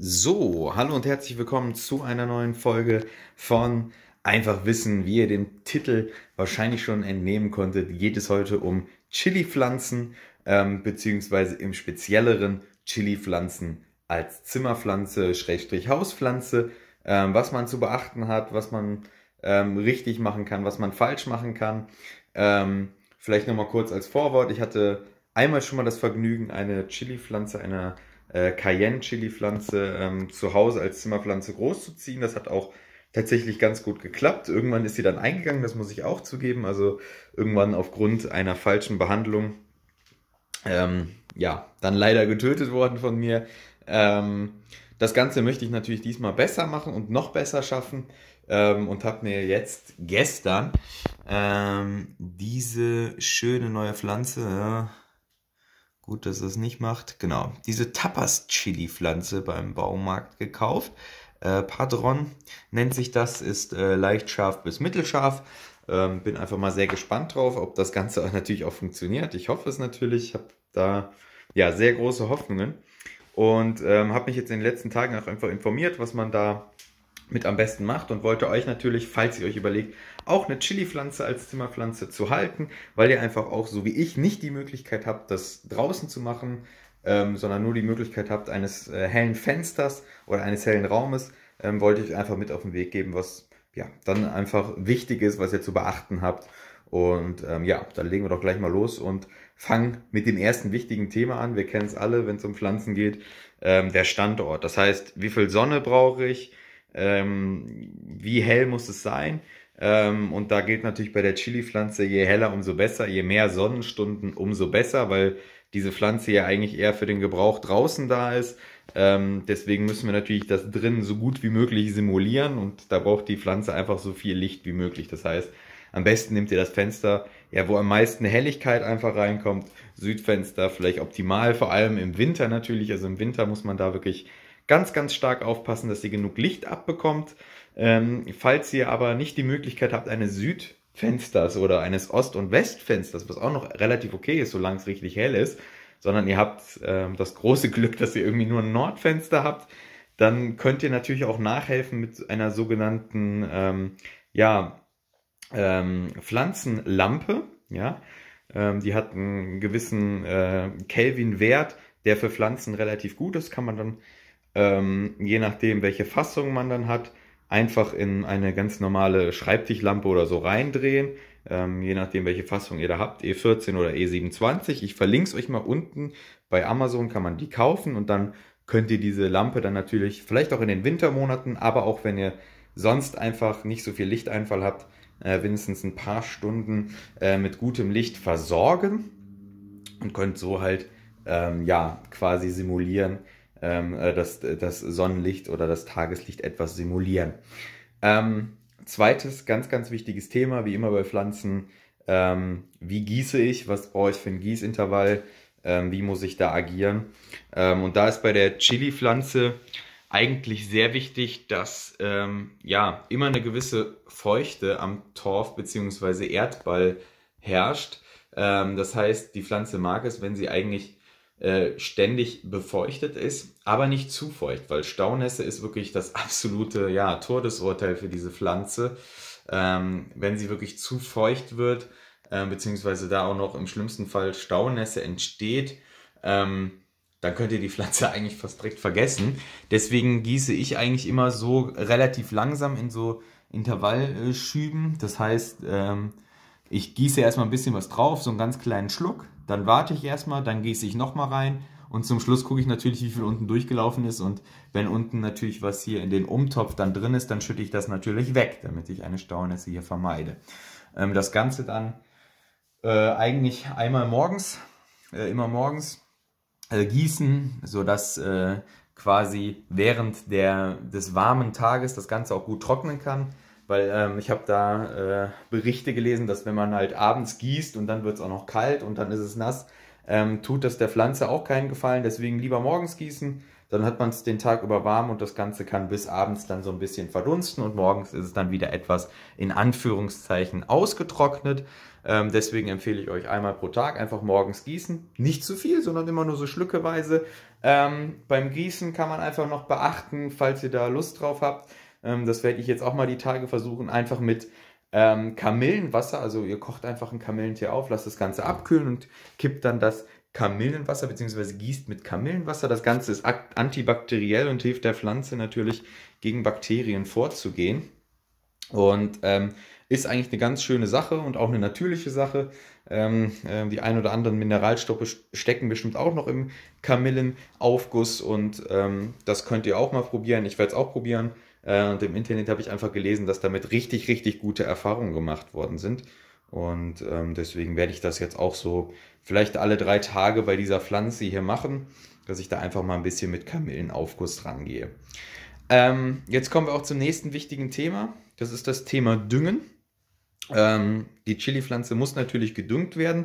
So, hallo und herzlich willkommen zu einer neuen Folge von Einfach Wissen. Wie ihr dem Titel wahrscheinlich schon entnehmen konntet, geht es heute um Chili-Pflanzen, ähm, beziehungsweise im spezielleren Chili-Pflanzen als Zimmerpflanze, Schrägstrich Hauspflanze, ähm, was man zu beachten hat, was man ähm, richtig machen kann, was man falsch machen kann. Ähm, vielleicht nochmal kurz als Vorwort. Ich hatte einmal schon mal das Vergnügen, eine Chili-Pflanze einer äh, Cayenne-Chili-Pflanze ähm, zu Hause als Zimmerpflanze großzuziehen. Das hat auch tatsächlich ganz gut geklappt. Irgendwann ist sie dann eingegangen, das muss ich auch zugeben. Also irgendwann aufgrund einer falschen Behandlung, ähm, ja, dann leider getötet worden von mir. Ähm, das Ganze möchte ich natürlich diesmal besser machen und noch besser schaffen ähm, und habe mir jetzt gestern ähm, diese schöne neue Pflanze, ja, Gut, dass es nicht macht. Genau. Diese Tapas-Chili-Pflanze beim Baumarkt gekauft. Äh, Padron nennt sich das, ist äh, leicht scharf bis mittelscharf. Ähm, bin einfach mal sehr gespannt drauf, ob das Ganze natürlich auch funktioniert. Ich hoffe es natürlich. Ich habe da ja sehr große Hoffnungen und ähm, habe mich jetzt in den letzten Tagen auch einfach informiert, was man da mit am besten macht und wollte euch natürlich, falls ihr euch überlegt, auch eine Chili-Pflanze als Zimmerpflanze zu halten, weil ihr einfach auch, so wie ich, nicht die Möglichkeit habt, das draußen zu machen, ähm, sondern nur die Möglichkeit habt eines äh, hellen Fensters oder eines hellen Raumes, ähm, wollte ich einfach mit auf den Weg geben, was ja dann einfach wichtig ist, was ihr zu beachten habt. Und ähm, ja, dann legen wir doch gleich mal los und fangen mit dem ersten wichtigen Thema an. Wir kennen es alle, wenn es um Pflanzen geht, ähm, der Standort. Das heißt, wie viel Sonne brauche ich? ähm, wie hell muss es sein. Ähm, und da gilt natürlich bei der Chili-Pflanze, je heller, umso besser, je mehr Sonnenstunden, umso besser, weil diese Pflanze ja eigentlich eher für den Gebrauch draußen da ist. Ähm, deswegen müssen wir natürlich das drinnen so gut wie möglich simulieren und da braucht die Pflanze einfach so viel Licht wie möglich. Das heißt, am besten nehmt ihr das Fenster, ja, wo am meisten Helligkeit einfach reinkommt. Südfenster vielleicht optimal, vor allem im Winter natürlich. Also im Winter muss man da wirklich ganz, ganz stark aufpassen, dass ihr genug Licht abbekommt. Ähm, falls ihr aber nicht die Möglichkeit habt, eines Südfensters oder eines Ost- und Westfensters, was auch noch relativ okay ist, solange es richtig hell ist, sondern ihr habt ähm, das große Glück, dass ihr irgendwie nur ein Nordfenster habt, dann könnt ihr natürlich auch nachhelfen mit einer sogenannten ähm, ja, ähm, Pflanzenlampe. Ja? Ähm, die hat einen gewissen äh, Kelvin-Wert, der für Pflanzen relativ gut ist, kann man dann ähm, je nachdem, welche Fassung man dann hat, einfach in eine ganz normale Schreibtischlampe oder so reindrehen. Ähm, je nachdem, welche Fassung ihr da habt, E14 oder E27. Ich verlinke es euch mal unten. Bei Amazon kann man die kaufen und dann könnt ihr diese Lampe dann natürlich vielleicht auch in den Wintermonaten, aber auch wenn ihr sonst einfach nicht so viel Lichteinfall habt, äh, wenigstens ein paar Stunden äh, mit gutem Licht versorgen und könnt so halt ähm, ja quasi simulieren, ähm, äh, das, das Sonnenlicht oder das Tageslicht etwas simulieren. Ähm, zweites ganz, ganz wichtiges Thema, wie immer bei Pflanzen, ähm, wie gieße ich, was brauche ich für ein Gießintervall, ähm, wie muss ich da agieren. Ähm, und da ist bei der Chili-Pflanze eigentlich sehr wichtig, dass ähm, ja immer eine gewisse Feuchte am Torf bzw. Erdball herrscht. Ähm, das heißt, die Pflanze mag es, wenn sie eigentlich äh, ständig befeuchtet ist, aber nicht zu feucht, weil Staunässe ist wirklich das absolute ja, Todesurteil für diese Pflanze. Ähm, wenn sie wirklich zu feucht wird, äh, beziehungsweise da auch noch im schlimmsten Fall Staunässe entsteht, ähm, dann könnt ihr die Pflanze eigentlich fast direkt vergessen. Deswegen gieße ich eigentlich immer so relativ langsam in so Intervallschüben. Das heißt, ähm, ich gieße erstmal ein bisschen was drauf, so einen ganz kleinen Schluck, dann warte ich erstmal, dann gieße ich nochmal rein und zum Schluss gucke ich natürlich, wie viel unten durchgelaufen ist und wenn unten natürlich was hier in den Umtopf dann drin ist, dann schütte ich das natürlich weg, damit ich eine Staunässe hier vermeide. Ähm, das Ganze dann äh, eigentlich einmal morgens, äh, immer morgens äh, gießen, sodass äh, quasi während der, des warmen Tages das Ganze auch gut trocknen kann. Weil ähm, ich habe da äh, Berichte gelesen, dass wenn man halt abends gießt und dann wird es auch noch kalt und dann ist es nass, ähm, tut das der Pflanze auch keinen Gefallen. Deswegen lieber morgens gießen, dann hat man es den Tag über warm und das Ganze kann bis abends dann so ein bisschen verdunsten und morgens ist es dann wieder etwas in Anführungszeichen ausgetrocknet. Ähm, deswegen empfehle ich euch einmal pro Tag einfach morgens gießen. Nicht zu viel, sondern immer nur so schlückeweise. Ähm, beim Gießen kann man einfach noch beachten, falls ihr da Lust drauf habt, ähm, das werde ich jetzt auch mal die Tage versuchen, einfach mit ähm, Kamillenwasser. Also ihr kocht einfach ein Kamillentee auf, lasst das Ganze abkühlen und kippt dann das Kamillenwasser bzw. gießt mit Kamillenwasser. Das Ganze ist antibakteriell und hilft der Pflanze natürlich gegen Bakterien vorzugehen. Und ähm, ist eigentlich eine ganz schöne Sache und auch eine natürliche Sache. Ähm, äh, die ein oder anderen Mineralstoffe stecken bestimmt auch noch im Kamillenaufguss und ähm, das könnt ihr auch mal probieren. Ich werde es auch probieren. Äh, und im Internet habe ich einfach gelesen, dass damit richtig, richtig gute Erfahrungen gemacht worden sind. Und ähm, deswegen werde ich das jetzt auch so vielleicht alle drei Tage bei dieser Pflanze hier machen, dass ich da einfach mal ein bisschen mit Kamillenaufguss rangehe. Ähm, jetzt kommen wir auch zum nächsten wichtigen Thema. Das ist das Thema Düngen. Ähm, die Chili-Pflanze muss natürlich gedüngt werden.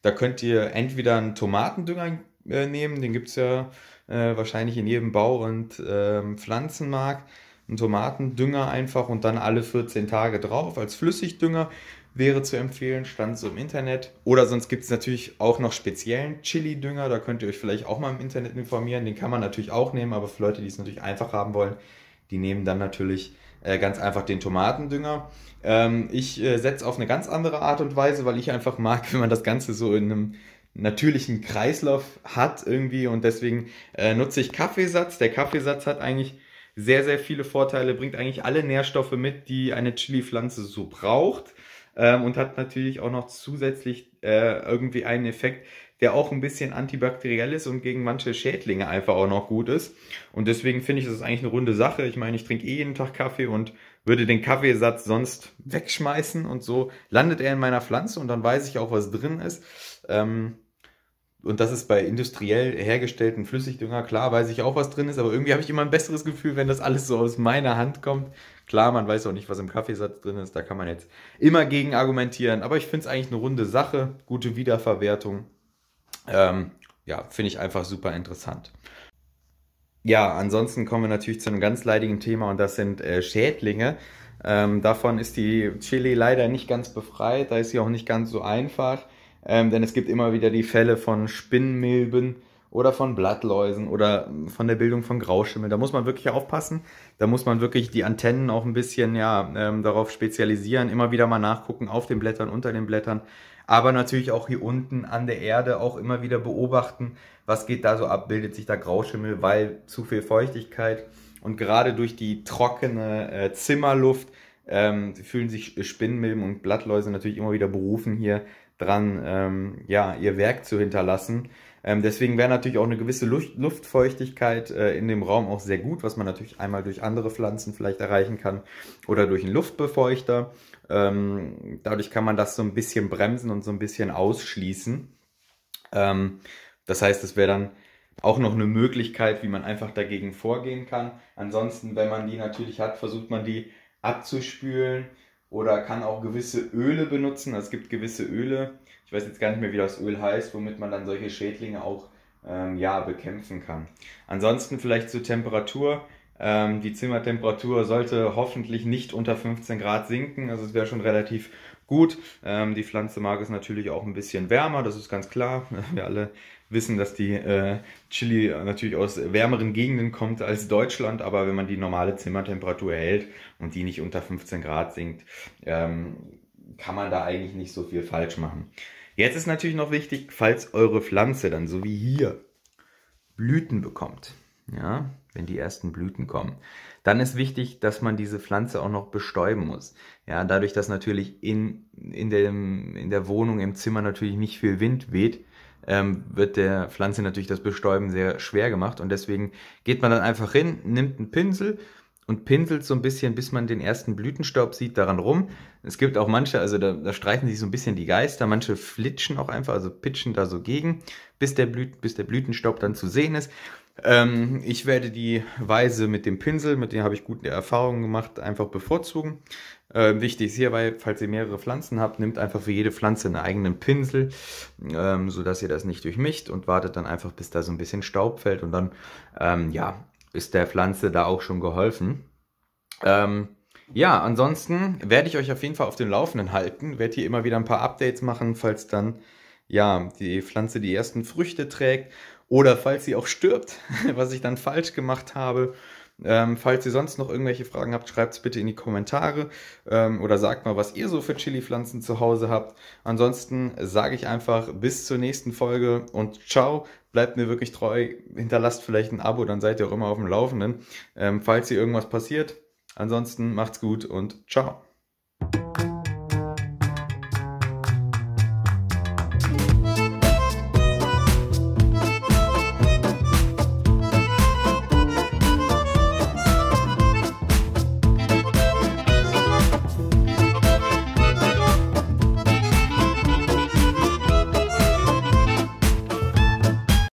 Da könnt ihr entweder einen Tomatendünger äh, nehmen, den gibt es ja äh, wahrscheinlich in jedem Bau- und äh, Pflanzenmarkt einen Tomatendünger einfach und dann alle 14 Tage drauf als Flüssigdünger wäre zu empfehlen, stand so im Internet. Oder sonst gibt es natürlich auch noch speziellen Chili-Dünger, da könnt ihr euch vielleicht auch mal im Internet informieren. Den kann man natürlich auch nehmen, aber für Leute, die es natürlich einfach haben wollen, die nehmen dann natürlich äh, ganz einfach den Tomatendünger. Ähm, ich äh, setze auf eine ganz andere Art und Weise, weil ich einfach mag, wenn man das Ganze so in einem natürlichen Kreislauf hat irgendwie und deswegen äh, nutze ich Kaffeesatz. Der Kaffeesatz hat eigentlich sehr, sehr viele Vorteile, bringt eigentlich alle Nährstoffe mit, die eine Chili-Pflanze so braucht. Ähm, und hat natürlich auch noch zusätzlich äh, irgendwie einen Effekt, der auch ein bisschen antibakteriell ist und gegen manche Schädlinge einfach auch noch gut ist. Und deswegen finde ich, das ist eigentlich eine runde Sache. Ich meine, ich trinke eh jeden Tag Kaffee und würde den Kaffeesatz sonst wegschmeißen und so landet er in meiner Pflanze und dann weiß ich auch, was drin ist. Ähm, und das ist bei industriell hergestellten Flüssigdünger, klar weiß ich auch, was drin ist, aber irgendwie habe ich immer ein besseres Gefühl, wenn das alles so aus meiner Hand kommt. Klar, man weiß auch nicht, was im Kaffeesatz drin ist, da kann man jetzt immer gegen argumentieren, aber ich finde es eigentlich eine runde Sache, gute Wiederverwertung. Ähm, ja, finde ich einfach super interessant. Ja, ansonsten kommen wir natürlich zu einem ganz leidigen Thema und das sind äh, Schädlinge. Ähm, davon ist die Chili leider nicht ganz befreit, da ist sie auch nicht ganz so einfach. Ähm, denn es gibt immer wieder die Fälle von Spinnmilben oder von Blattläusen oder von der Bildung von Grauschimmel. Da muss man wirklich aufpassen. Da muss man wirklich die Antennen auch ein bisschen ja, ähm, darauf spezialisieren, immer wieder mal nachgucken auf den Blättern, unter den Blättern. Aber natürlich auch hier unten an der Erde auch immer wieder beobachten, was geht da so ab, bildet sich da Grauschimmel, weil zu viel Feuchtigkeit. Und gerade durch die trockene äh, Zimmerluft ähm, fühlen sich Spinnmilben und Blattläuse natürlich immer wieder berufen, hier dran, ähm, ja, ihr Werk zu hinterlassen. Ähm, deswegen wäre natürlich auch eine gewisse Luft Luftfeuchtigkeit äh, in dem Raum auch sehr gut, was man natürlich einmal durch andere Pflanzen vielleicht erreichen kann oder durch einen Luftbefeuchter. Ähm, dadurch kann man das so ein bisschen bremsen und so ein bisschen ausschließen. Ähm, das heißt, es wäre dann auch noch eine Möglichkeit, wie man einfach dagegen vorgehen kann. Ansonsten, wenn man die natürlich hat, versucht man die abzuspülen oder kann auch gewisse Öle benutzen. Es gibt gewisse Öle, ich weiß jetzt gar nicht mehr, wie das Öl heißt, womit man dann solche Schädlinge auch ähm, ja, bekämpfen kann. Ansonsten vielleicht zur Temperatur. Ähm, die Zimmertemperatur sollte hoffentlich nicht unter 15 Grad sinken, also es wäre schon relativ gut. Ähm, die Pflanze mag es natürlich auch ein bisschen wärmer, das ist ganz klar. Wir alle wissen, dass die äh, Chili natürlich aus wärmeren Gegenden kommt als Deutschland, aber wenn man die normale Zimmertemperatur hält und die nicht unter 15 Grad sinkt, ähm, kann man da eigentlich nicht so viel falsch machen. Jetzt ist natürlich noch wichtig, falls eure Pflanze dann so wie hier Blüten bekommt, ja, wenn die ersten Blüten kommen, dann ist wichtig, dass man diese Pflanze auch noch bestäuben muss. Ja, dadurch, dass natürlich in, in, dem, in der Wohnung, im Zimmer natürlich nicht viel Wind weht, ähm, wird der Pflanze natürlich das Bestäuben sehr schwer gemacht. Und deswegen geht man dann einfach hin, nimmt einen Pinsel und pinselt so ein bisschen, bis man den ersten Blütenstaub sieht, daran rum. Es gibt auch manche, also da, da streifen sich so ein bisschen die Geister, manche flitschen auch einfach, also pitchen da so gegen, bis der, Blüt, bis der Blütenstaub dann zu sehen ist. Ähm, ich werde die Weise mit dem Pinsel, mit dem habe ich gute Erfahrungen gemacht, einfach bevorzugen. Ähm, wichtig ist hierbei, falls ihr mehrere Pflanzen habt, nehmt einfach für jede Pflanze einen eigenen Pinsel, ähm, sodass ihr das nicht durchmischt und wartet dann einfach, bis da so ein bisschen Staub fällt und dann ähm, ja, ist der Pflanze da auch schon geholfen. Ähm, ja, ansonsten werde ich euch auf jeden Fall auf dem Laufenden halten, werde hier immer wieder ein paar Updates machen, falls dann ja, die Pflanze die ersten Früchte trägt oder falls sie auch stirbt, was ich dann falsch gemacht habe. Ähm, falls ihr sonst noch irgendwelche Fragen habt, schreibt es bitte in die Kommentare ähm, oder sagt mal, was ihr so für Chili-Pflanzen zu Hause habt. Ansonsten sage ich einfach bis zur nächsten Folge und ciao. Bleibt mir wirklich treu, hinterlasst vielleicht ein Abo, dann seid ihr auch immer auf dem Laufenden, ähm, falls hier irgendwas passiert. Ansonsten macht's gut und ciao.